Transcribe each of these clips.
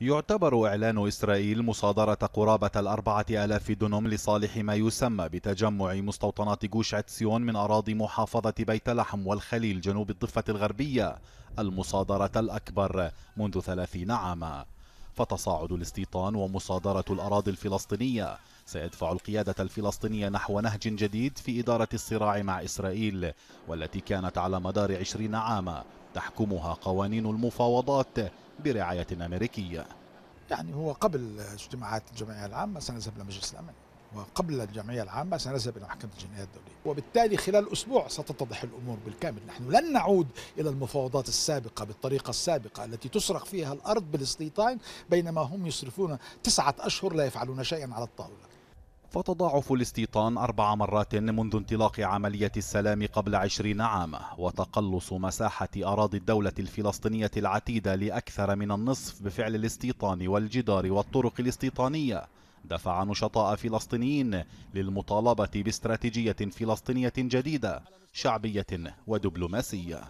يعتبر إعلان إسرائيل مصادرة قرابة الأربعة آلاف دونم لصالح ما يسمى بتجمع مستوطنات جوش عتسيون من أراضي محافظة بيت لحم والخليل جنوب الضفة الغربية المصادرة الأكبر منذ ثلاثين عاماً فتصاعد الاستيطان ومصادرة الأراضي الفلسطينية سيدفع القيادة الفلسطينية نحو نهج جديد في إدارة الصراع مع إسرائيل والتي كانت على مدار عشرين عاما تحكمها قوانين المفاوضات برعاية أمريكية يعني هو قبل اجتماعات الجمعية العامة سنذهب لمجلس الأمن وقبل الجمعية العامة سنذهب إلى محكمة الجنائية الدولية وبالتالي خلال أسبوع ستتضح الأمور بالكامل نحن لن نعود إلى المفاوضات السابقة بالطريقة السابقة التي تسرق فيها الأرض بالاستيطان بينما هم يصرفون تسعة أشهر لا يفعلون شيئا على الطاولة فتضاعف الاستيطان أربع مرات منذ انطلاق عملية السلام قبل عشرين عاما وتقلص مساحة أراضي الدولة الفلسطينية العتيدة لأكثر من النصف بفعل الاستيطان والجدار والطرق الاستيطانية دفع نشطاء فلسطينيين للمطالبة باستراتيجية فلسطينية جديدة شعبية ودبلوماسية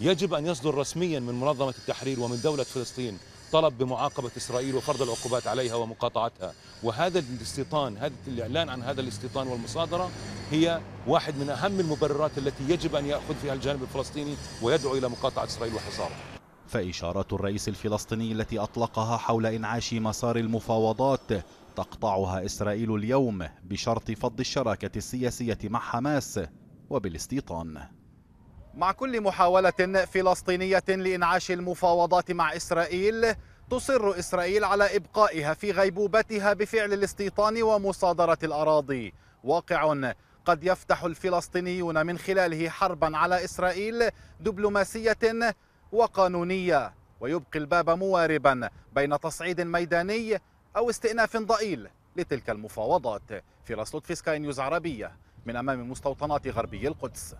يجب أن يصدر رسميا من منظمة التحرير ومن دولة فلسطين طلب بمعاقبة إسرائيل وفرض العقوبات عليها ومقاطعتها وهذا الاستيطان هذا الإعلان عن هذا الاستيطان والمصادرة هي واحد من أهم المبررات التي يجب أن يأخذ فيها الجانب الفلسطيني ويدعو إلى مقاطعة إسرائيل وحصارها فإشارة الرئيس الفلسطيني التي أطلقها حول إنعاش مسار المفاوضات تقطعها إسرائيل اليوم بشرط فض الشراكة السياسية مع حماس وبالاستيطان مع كل محاولة فلسطينية لإنعاش المفاوضات مع إسرائيل تصر إسرائيل على إبقائها في غيبوبتها بفعل الاستيطان ومصادرة الأراضي واقع قد يفتح الفلسطينيون من خلاله حربا على إسرائيل دبلوماسية وقانونية ويبقي الباب مواربا بين تصعيد ميداني أو استئناف ضئيل لتلك المفاوضات في رسلوت في سكاي نيوز عربية من أمام مستوطنات غربي القدس